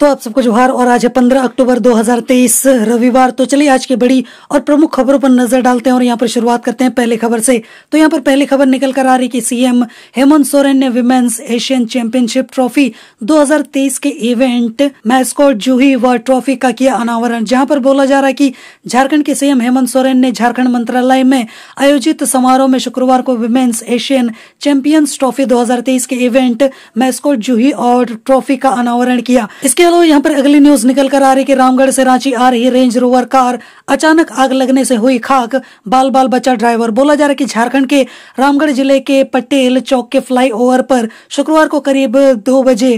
तो आप सबको जोहार और आज है 15 अक्टूबर 2023 रविवार तो चलिए आज की बड़ी और प्रमुख खबरों पर नजर डालते हैं और यहाँ पर शुरुआत करते हैं पहले खबर से तो यहाँ पर पहली खबर निकल कर आ रही कि सीएम हेमंत सोरेन ने विमेन्स एशियन चैंपियनशिप ट्रॉफी 2023 के इवेंट मैस्कॉट जूही व ट्रॉफी का किया अनावरण जहाँ पर बोला जा रहा है की झारखण्ड के सीएम हेमंत सोरेन ने झारखण्ड मंत्रालय में आयोजित समारोह में शुक्रवार को विमेन्स एशियन चैंपियंस ट्रॉफी दो के इवेंट मैस्कॉट जूही और ट्रॉफी का अनावरण किया इसके चलो यहाँ पर अगली न्यूज निकल कर आ रही कि रामगढ़ से रांची आ रही रेंज रोवर कार अचानक आग लगने से हुई खाक बाल बाल बचा ड्राइवर बोला जा रहा है कि झारखंड के रामगढ़ जिले के पटेल चौक के फ्लाई ओवर पर शुक्रवार को करीब दो बजे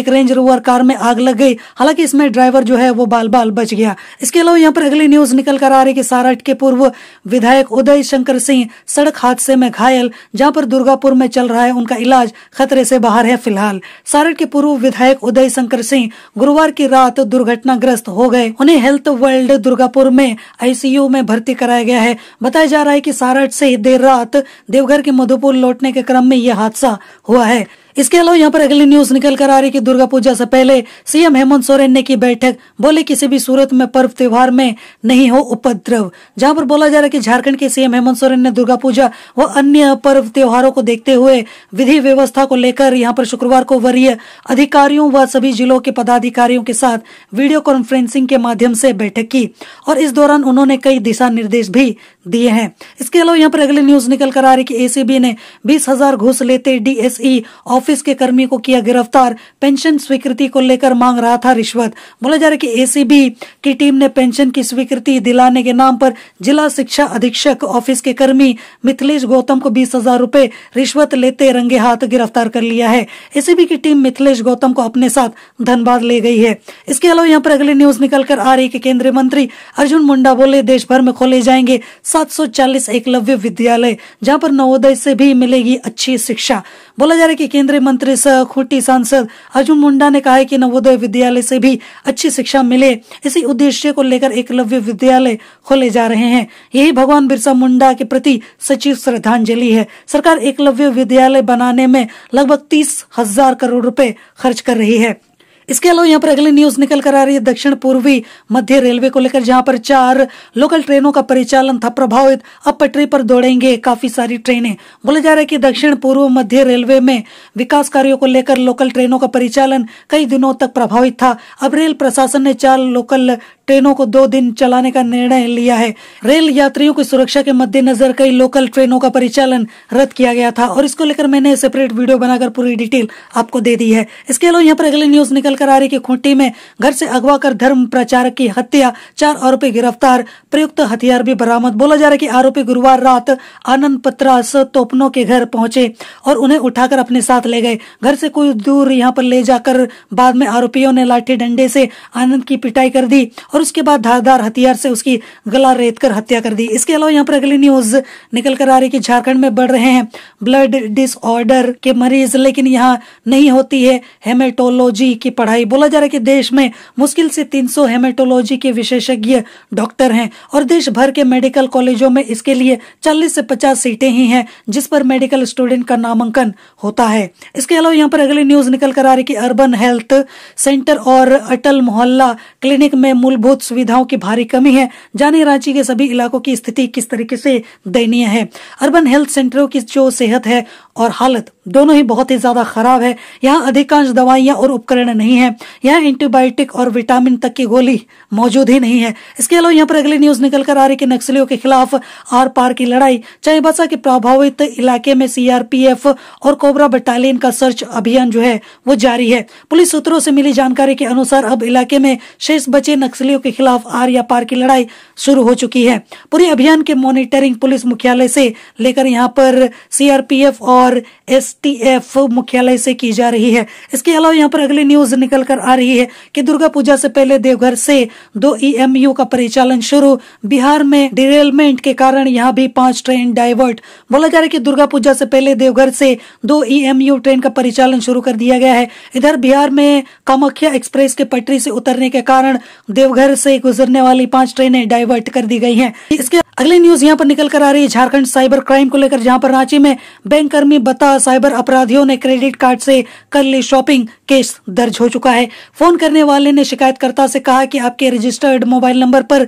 एक रेंज रोवर कार में आग लग गई हालांकि इसमें ड्राइवर जो है वो बाल बाल बच गया इसके अलावा यहाँ पर अगली न्यूज निकल कर आ रही की सारठ के पूर्व विधायक उदय शंकर सिंह सड़क हादसे में घायल जहाँ पर दुर्गापुर में चल रहा है उनका इलाज खतरे से बाहर है फिलहाल सारठ के पूर्व विधायक उदय शंकर सिंह गुरुवार की रात दुर्घटनाग्रस्त हो गए उन्हें हेल्थ वर्ल्ड दुर्गापुर में आईसीयू में भर्ती कराया गया है बताया जा रहा है कि सारठ से देर रात देवघर के मधुपुर लौटने के क्रम में यह हादसा हुआ है इसके अलावा यहाँ पर अगली न्यूज निकल कर आ रही कि दुर्गा पूजा से पहले सीएम हेमंत सोरेन ने की बैठक बोले किसी भी सूरत में पर्व त्योहार में नहीं हो उपद्रव जहाँ पर बोला जा रहा है की झारखंड के सीएम हेमंत सोरेन ने दुर्गा पूजा व अन्य पर्व त्योहारों को देखते हुए विधि व्यवस्था को लेकर यहाँ पर शुक्रवार को वरीय अधिकारियों व सभी जिलों के पदाधिकारियों के साथ वीडियो कॉन्फ्रेंसिंग के माध्यम से बैठक की और इस दौरान उन्होंने कई दिशा निर्देश भी दिए हैं इसके अलावा यहाँ पर अगली न्यूज निकल कर आ रही की ए ने बीस हजार घूस लेते डीएसई ऑफ ऑफिस के कर्मी को किया गिरफ्तार पेंशन स्वीकृति को लेकर मांग रहा था रिश्वत बोला जा रहा है कि एसीबी की टीम ने पेंशन की स्वीकृति दिलाने के नाम पर जिला शिक्षा अधीक्षक ऑफिस के कर्मी मिथिलेश गौतम को बीस हजार रूपए रिश्वत लेते रंगे हाथ गिरफ्तार कर लिया है एसीबी की टीम मिथिलेश गौतम को अपने साथ धनबाद ले गई है इसके अलावा यहाँ पर अगली न्यूज निकल कर आ रही कि केंद्रीय मंत्री अर्जुन मुंडा बोले देश भर में खोले जाएंगे 740 एकलव्य विद्यालय जहाँ पर नवोदय से भी मिलेगी अच्छी शिक्षा बोला जा रहा है की केंद्रीय हमारे मंत्री सह खूटी सांसद अर्जुन मुंडा ने कहा है कि नवोदय विद्यालय से भी अच्छी शिक्षा मिले इसी उद्देश्य को लेकर एकलव्य विद्यालय खोले जा रहे हैं यही भगवान बिरसा मुंडा के प्रति सचिव श्रद्धांजलि है सरकार एकलव्य विद्यालय बनाने में लगभग तीस हजार करोड़ रूपए खर्च कर रही है इसके अलावा यहाँ पर अगली न्यूज निकल कर आ रही है दक्षिण पूर्वी मध्य रेलवे को लेकर जहाँ पर चार लोकल ट्रेनों का परिचालन था प्रभावित अब पटरी पर दौड़ेंगे काफी सारी ट्रेनें बोला जा रहा है कि दक्षिण पूर्व मध्य रेलवे में विकास कार्यो को लेकर लोकल ट्रेनों का परिचालन कई दिनों तक प्रभावित था अब रेल प्रशासन ने चार लोकल ट्रेनों को दो दिन चलाने का निर्णय लिया है रेल यात्रियों की सुरक्षा के मद्देनजर कई लोकल ट्रेनों का परिचालन रद्द किया गया था और इसको लेकर मैंने सेपरेट वीडियो बनाकर पूरी डिटेल आपको दे दी है इसके अलावा यहाँ पर अगली न्यूज निकल कर आ रही की खूंटी में घर से अगवा कर धर्म प्रचारक की हत्या चार आरोपी गिरफ्तार प्रयुक्त हथियार भी बरामद बोला जा रहा है की आरोपी गुरुवार रात आनंद पत्रास तोपनों के घर पहुंचे और उन्हें उठाकर अपने साथ ले गए घर से कुछ दूर यहाँ पर ले जाकर बाद में आरोपियों ने लाठी डंडे से आनंद की पिटाई कर दी और और उसके बाद धारदार हथियार से उसकी गला रेत कर हत्या कर दी इसके अलावा यहाँ पर अगली न्यूज निकल कर आ रही कि झारखंड में बढ़ रहे हैं ब्लड डिसऑर्डर के मरीज लेकिन यहाँ नहीं होती है हेमेटोलॉजी की पढ़ाई बोला जा रहा है कि देश में मुश्किल से 300 हेमेटोलॉजी के विशेषज्ञ डॉक्टर हैं और देश भर के मेडिकल कॉलेजों में इसके लिए 40 से 50 सीटें ही हैं जिस पर मेडिकल स्टूडेंट का नामांकन होता है इसके अलावा यहाँ पर अगली न्यूज निकल कर आ रही की अर्बन हेल्थ सेंटर और अटल मोहल्ला क्लिनिक में मूलभूत मूलभूत सुविधाओं की भारी कमी है जाने रांची के सभी इलाकों की स्थिति किस तरीके से दयनीय है अर्बन हेल्थ सेंटरों की जो सेहत है और हालत दोनों ही बहुत ही ज़्यादा ख़राब है यहाँ अधिकांश दवाइयाँ और उपकरण नहीं है यहाँ एंटीबायोटिक और विटामिन तक की गोली मौजूद ही नहीं है इसके अलावा यहाँ पर अगली न्यूज़ निकल कर आ रही की नक्सलियों के खिलाफ आर पार की लड़ाई चाईबासा के प्रभावित इलाके में सीआरपीएफ और कोबरा बटालियन का सर्च अभियान जो है वो जारी है पुलिस सूत्रों से मिली जानकारी के अनुसार अब इलाके में शेष बचे नक्सलियों के खिलाफ आर या पार की लड़ाई शुरू हो चुकी है पूरे अभियान के मॉनिटरिंग पुलिस मुख्यालय से लेकर यहाँ पर सीआरपीएफ और और एसटीएफ मुख्यालय से की जा रही है इसके अलावा यहाँ पर अगली न्यूज निकल कर आ रही है कि दुर्गा पूजा से पहले देवघर से दो ईएमयू e का परिचालन शुरू बिहार में डिरेलमेंट के कारण यहाँ भी पांच ट्रेन डाइवर्ट बोला जा रहा है की दुर्गा पूजा से पहले देवघर से दो ईएमयू e ट्रेन का परिचालन शुरू कर दिया गया है इधर बिहार में कामाख्या एक्सप्रेस के पटरी से उतरने के कारण देवघर से गुजरने वाली पांच ट्रेनें डाइवर्ट कर दी गई हैं इसके अगली न्यूज यहाँ पर निकल कर आ रही है झारखंड साइबर क्राइम को लेकर जहाँ पर रांची में बैंक कर्मी में बता साइबर अपराधियों ने क्रेडिट कार्ड से कर ली शॉपिंग केस दर्ज हो चुका है फोन करने वाले ने शिकायतकर्ता से कहा कि आपके रजिस्टर्ड मोबाइल नंबर पर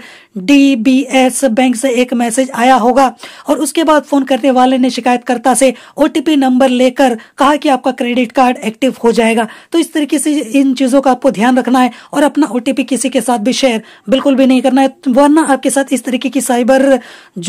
डीबीएस बैंक से एक मैसेज आया होगा और उसके बाद फोन करने वाले ने शिकायतकर्ता से ओटीपी नंबर लेकर कहा कि आपका क्रेडिट कार्ड एक्टिव हो जाएगा तो इस तरीके से इन चीजों का आपको ध्यान रखना है और अपना ओटीपी किसी के साथ भी शेयर बिल्कुल भी नहीं करना है वरना आपके साथ इस तरीके की साइबर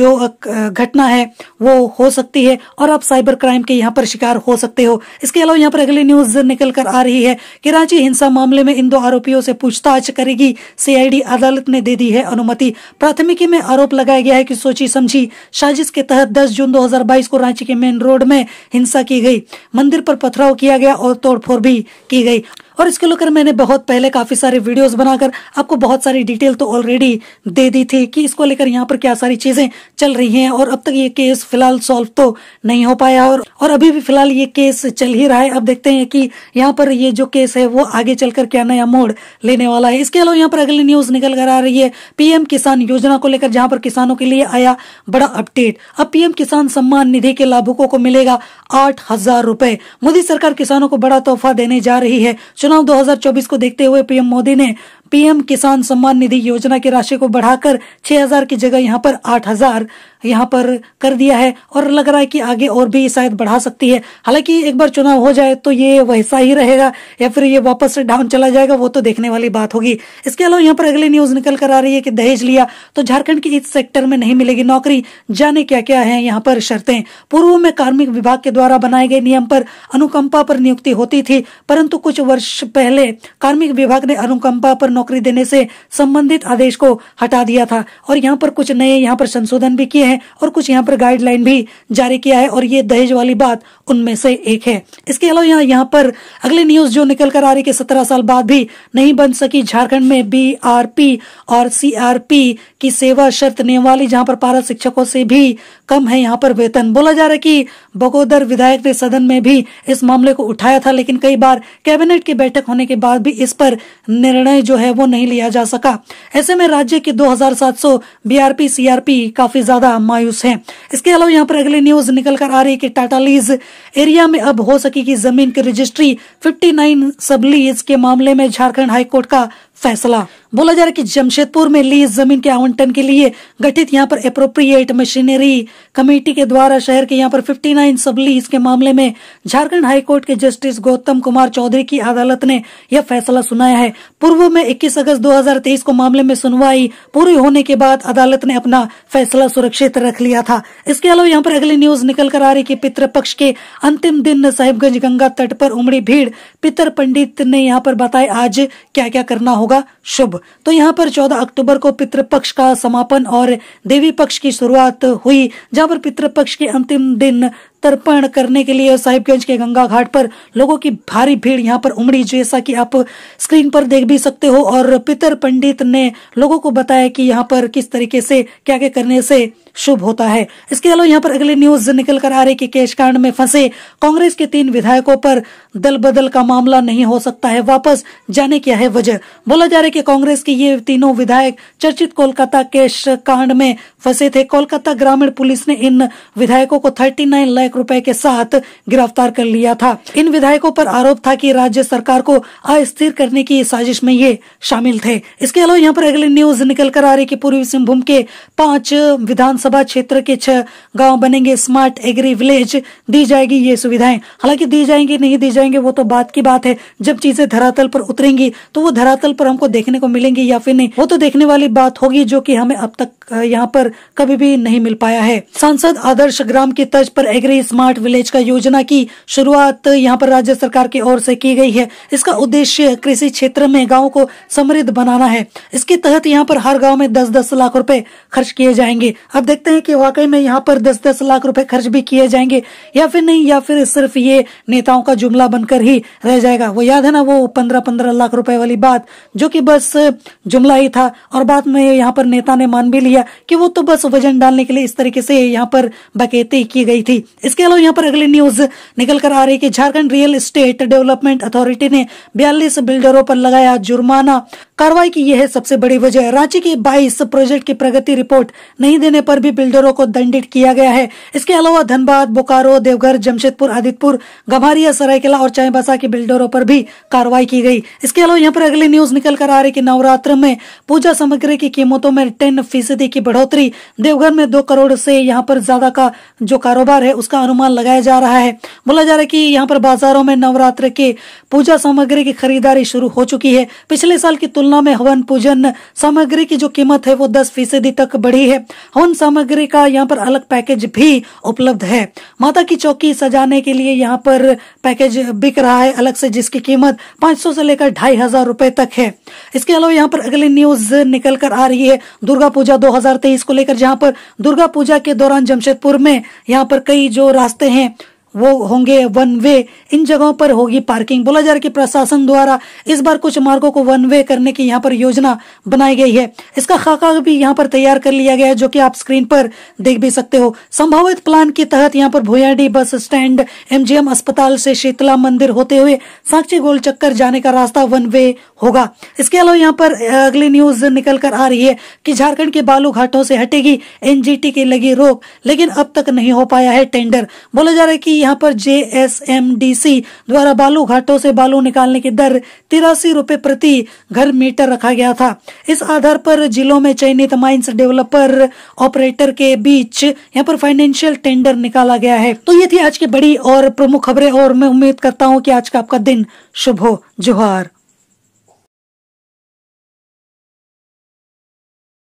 जो घटना है वो हो सकती है और आप साइबर क्राइम के यहाँ पर शिकार हो सकते हो इसके अलावा यहाँ पर अगली न्यूज निकल कर आ रही है रांची हिंसा मामले में इन दो आरोपियों से पूछताछ करेगी सीआईडी अदालत ने दे दी है अनुमति प्राथमिकी में आरोप लगाया गया है कि सोची समझी साजिश के तहत 10 जून 2022 को रांची के मेन रोड में हिंसा की गई मंदिर पर पथराव किया गया और तोड़फोड़ भी की गई और इसको लेकर मैंने बहुत पहले काफी सारे वीडियोस बनाकर आपको बहुत सारी डिटेल तो ऑलरेडी दे दी थी कि इसको लेकर यहाँ पर क्या सारी चीजें चल रही हैं और अब तक ये केस फिलहाल सॉल्व तो नहीं हो पाया और और अभी भी फिलहाल ये केस चल ही रहा है अब देखते हैं कि यहाँ पर ये जो केस है वो आगे चलकर क्या नया मोड़ लेने वाला है इसके अलावा यहाँ पर अगली न्यूज निकल कर आ रही है पीएम किसान योजना को लेकर जहाँ पर किसानों के लिए आया बड़ा अपडेट अब पीएम किसान सम्मान निधि के लाभुकों को मिलेगा आठ हजार रूपए मोदी सरकार किसानों को बड़ा तोहफा देने जा रही है चुनाव 2024 को देखते हुए पीएम मोदी ने पीएम किसान सम्मान निधि योजना की राशि को बढ़ाकर 6000 की जगह यहाँ पर 8000 यहाँ पर कर दिया है और लग रहा है कि आगे और भी शायद बढ़ा सकती है हालांकि एक बार चुनाव हो जाए तो ये वैसा ही रहेगा या फिर ये वापस डाउन चला जाएगा वो तो देखने वाली बात होगी इसके अलावा यहाँ पर अगली न्यूज निकल कर आ रही है कि दहेज लिया तो झारखंड की इस सेक्टर में नहीं मिलेगी नौकरी जाने क्या क्या है यहाँ पर शर्तें पूर्व में कार्मिक विभाग के द्वारा बनाए गए नियम पर अनुकंपा पर नियुक्ति होती थी परंतु कुछ वर्ष पहले कार्मिक विभाग ने अनुकंपा पर नौकरी देने से संबंधित आदेश को हटा दिया था और यहाँ पर कुछ नए यहाँ पर संशोधन भी किए हैं और कुछ यहाँ पर गाइडलाइन भी जारी किया है और ये दहेज वाली बात उनमें से एक है इसके अलावा यहाँ यहाँ पर अगली न्यूज जो निकल कर आ रही है सत्रह साल बाद भी नहीं बन सकी झारखंड में बी और सी की सेवा शर्त वाली जहाँ पर पारा शिक्षकों से भी कम है यहाँ पर वेतन बोला जा रहा है की बगोदर विधायक ने सदन में भी इस मामले को उठाया था लेकिन कई बार कैबिनेट की बैठक होने के बाद भी इस पर निर्णय जो है वो नहीं लिया जा सका ऐसे में राज्य के 2700 बीआरपी सीआरपी काफी ज्यादा मायूस है इसके अलावा यहाँ पर अगली न्यूज निकल कर आ रही है टाटा लीज एरिया में अब हो सकेगी जमीन की रजिस्ट्री फिफ्टी सब लीज के मामले में झारखंड हाईकोर्ट का फैसला बोला जा रहा है कि जमशेदपुर में लीज जमीन के आवंटन के लिए गठित यहाँ पर अप्रोप्रिएट मशीनरी कमेटी के द्वारा शहर के यहाँ पर 59 सब लीज के मामले में झारखंड हाईकोर्ट के जस्टिस गौतम कुमार चौधरी की अदालत ने यह फैसला सुनाया है पूर्व में 21 अगस्त 2023 को मामले में सुनवाई पूरी होने के बाद अदालत ने अपना फैसला सुरक्षित रख लिया था इसके अलावा यहाँ पर अगली न्यूज निकल कर आ रही की पितृपक्ष के अंतिम दिन साहिबगंज गंगा तट पर उमड़ी भीड़ पितर पंडित ने यहाँ पर बताया आज क्या क्या करना होगा होगा शुभ तो यहाँ पर 14 अक्टूबर को पितृपक्ष का समापन और देवी पक्ष की शुरुआत हुई जहाँ पर पितृपक्ष के अंतिम दिन तर्पण करने के लिए साहिबगंज के गंगा घाट पर लोगों की भारी भीड़ यहाँ पर उमड़ी जैसा कि आप स्क्रीन पर देख भी सकते हो और पितर पंडित ने लोगों को बताया कि यहाँ पर किस तरीके से क्या क्या करने से शुभ होता है इसके अलावा यहाँ पर अगली न्यूज निकल कर आ रही कि केश कांड में फंसे कांग्रेस के तीन विधायकों पर दल बदल का मामला नहीं हो सकता है वापस जाने क्या है वजह बोला जा रहा है कि कांग्रेस के ये तीनों विधायक चर्चित कोलकाता केश कांड में फंसे थे कोलकाता ग्रामीण पुलिस ने इन विधायकों को थर्टी लाख लाख रुपए के साथ गिरफ्तार कर लिया था इन विधायकों पर आरोप था कि राज्य सरकार को अस्थिर करने की साजिश में ये शामिल थे इसके अलावा यहाँ पर अगली न्यूज निकल कर आ रही की पूर्वी सिंहभूम के पांच विधानसभा क्षेत्र के छह गाँव बनेंगे स्मार्ट एग्री विलेज दी जाएगी ये सुविधाएं हालांकि दी जाएंगी नहीं दी जाएंगे वो तो बात की बात है जब चीजें धरातल पर उतरेंगी तो वो धरातल पर हमको देखने को मिलेंगी या फिर नहीं वो तो देखने वाली बात होगी जो की हमें अब तक यहाँ पर कभी भी नहीं मिल पाया है सांसद आदर्श ग्राम की तर्ज पर एग्री स्मार्ट विलेज का योजना की शुरुआत यहाँ पर राज्य सरकार की ओर से की गई है इसका उद्देश्य कृषि क्षेत्र में गाँव को समृद्ध बनाना है इसके तहत यहाँ पर हर गाँव में दस दस लाख रूपए खर्च किए जाएंगे अब देखते हैं की वाकई में यहाँ पर दस दस लाख रूपए खर्च भी किए जाएंगे या फिर नहीं या फिर सिर्फ ये नेताओं का जुमला बनकर ही रह जाएगा वो याद है ना वो पंद्रह पंद्रह लाख रुपए वाली बात जो कि बस जुमला ही था और बाद में यहाँ पर नेता ने मान भी लिया कि वो तो बस वजन डालने के लिए इस तरीके से यहाँ पर बकेती की गई थी इसके अलावा यहाँ पर अगली न्यूज निकल कर आ रही कि Jharkhand real estate development authority ने बयालीस बिल्डरों पर लगाया जुर्माना कार्रवाई की यह है सबसे बड़ी वजह रांची के 22 प्रोजेक्ट की प्रगति रिपोर्ट नहीं देने पर भी बिल्डरों को दंडित किया गया है इसके अलावा धनबाद बोकारो देवघर जमशेदपुर आदितपुर गभारिया सरायकेला और चाईबासा के बिल्डरों पर भी कार्रवाई की गई इसके अलावा यहाँ पर अगली न्यूज निकल कर आ रही की नवरात्र में पूजा सामग्री की कीमतों में टेन फीसदी की बढ़ोतरी देवघर में दो करोड़ से यहाँ पर ज्यादा का जो कारोबार है उसका अनुमान लगाया जा रहा है बोला जा रहा है की यहाँ पर बाजारों में नवरात्र के पूजा सामग्री की खरीदारी शुरू हो चुकी है पिछले साल की तुलना तुलना में हवन पूजन सामग्री की जो कीमत है वो दस फीसदी तक बढ़ी है हवन सामग्री का यहाँ पर अलग पैकेज भी उपलब्ध है माता की चौकी सजाने के लिए यहाँ पर पैकेज बिक रहा है अलग से जिसकी कीमत 500 से लेकर ढाई हजार रूपए तक है इसके अलावा यहाँ पर अगली न्यूज निकल कर आ रही है दुर्गा पूजा दो को लेकर जहाँ पर दुर्गा पूजा के दौरान जमशेदपुर में यहाँ पर कई जो रास्ते हैं वो होंगे वन वे इन जगहों पर होगी पार्किंग बोला जा रहा है कि प्रशासन द्वारा इस बार कुछ मार्गों को वन वे करने की यहाँ पर योजना बनाई गई है इसका खाका भी यहाँ पर तैयार कर लिया गया है जो कि आप स्क्रीन पर देख भी सकते हो संभावित प्लान के तहत यहाँ पर भुयाडी बस स्टैंड एमजीएम अस्पताल से शीतला मंदिर होते हुए सांची गोल चक्कर जाने का रास्ता वन वे होगा इसके अलावा यहाँ पर अगली न्यूज निकल कर आ रही है की झारखण्ड के बालू घाटों से हटेगी एनजीटी की लगी रोक लेकिन अब तक नहीं हो पाया है टेंडर बोला जा रहा है की यहाँ पर J S M D C द्वारा बालू घाटों से बालू निकालने की दर तिरासी रूपए प्रति घर मीटर रखा गया था इस आधार पर जिलों में चयनित माइंस डेवलपर ऑपरेटर के बीच यहाँ पर फाइनेंशियल टेंडर निकाला गया है तो ये थी आज की बड़ी और प्रमुख खबरें और मैं उम्मीद करता हूँ की आज का आपका दिन शुभ हो जोहार